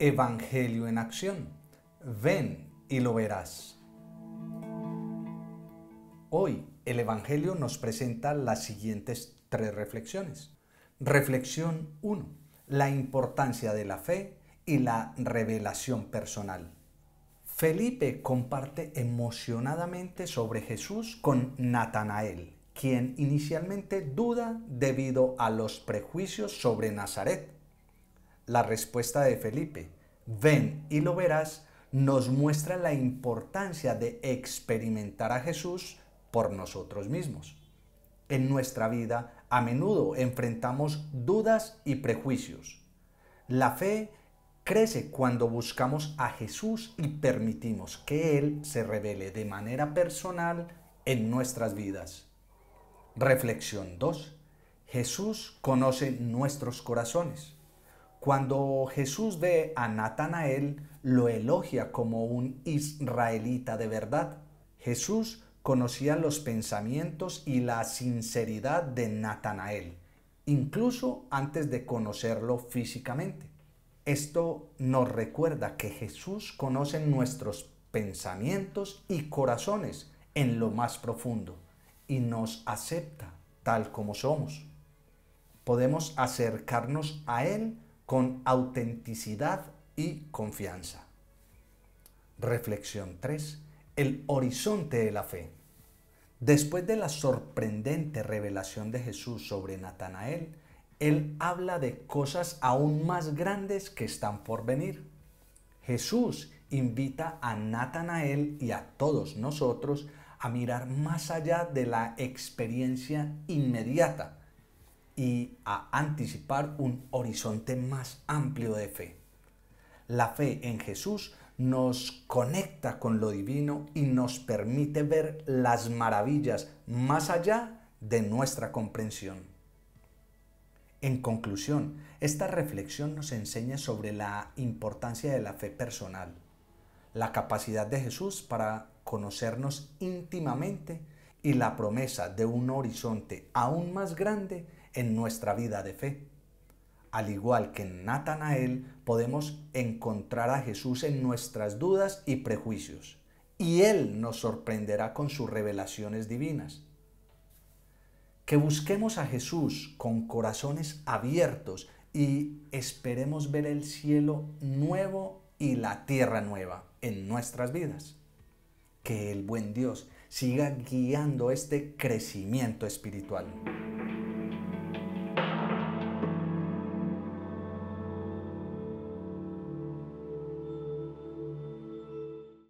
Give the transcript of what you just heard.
Evangelio en acción. Ven y lo verás. Hoy el Evangelio nos presenta las siguientes tres reflexiones. Reflexión 1. La importancia de la fe y la revelación personal. Felipe comparte emocionadamente sobre Jesús con Natanael, quien inicialmente duda debido a los prejuicios sobre Nazaret la respuesta de Felipe, ven y lo verás, nos muestra la importancia de experimentar a Jesús por nosotros mismos. En nuestra vida a menudo enfrentamos dudas y prejuicios. La fe crece cuando buscamos a Jesús y permitimos que Él se revele de manera personal en nuestras vidas. Reflexión 2. Jesús conoce nuestros corazones. Cuando Jesús ve a Natanael, lo elogia como un israelita de verdad. Jesús conocía los pensamientos y la sinceridad de Natanael, incluso antes de conocerlo físicamente. Esto nos recuerda que Jesús conoce nuestros pensamientos y corazones en lo más profundo y nos acepta tal como somos. Podemos acercarnos a Él con autenticidad y confianza. Reflexión 3. El horizonte de la fe. Después de la sorprendente revelación de Jesús sobre Natanael, él habla de cosas aún más grandes que están por venir. Jesús invita a Natanael y a todos nosotros a mirar más allá de la experiencia inmediata y a anticipar un horizonte más amplio de fe. La fe en Jesús nos conecta con lo divino y nos permite ver las maravillas más allá de nuestra comprensión. En conclusión, esta reflexión nos enseña sobre la importancia de la fe personal, la capacidad de Jesús para conocernos íntimamente y la promesa de un horizonte aún más grande en nuestra vida de fe. Al igual que en Natanael, podemos encontrar a Jesús en nuestras dudas y prejuicios, y Él nos sorprenderá con sus revelaciones divinas. Que busquemos a Jesús con corazones abiertos y esperemos ver el cielo nuevo y la tierra nueva en nuestras vidas. Que el buen Dios siga guiando este crecimiento espiritual.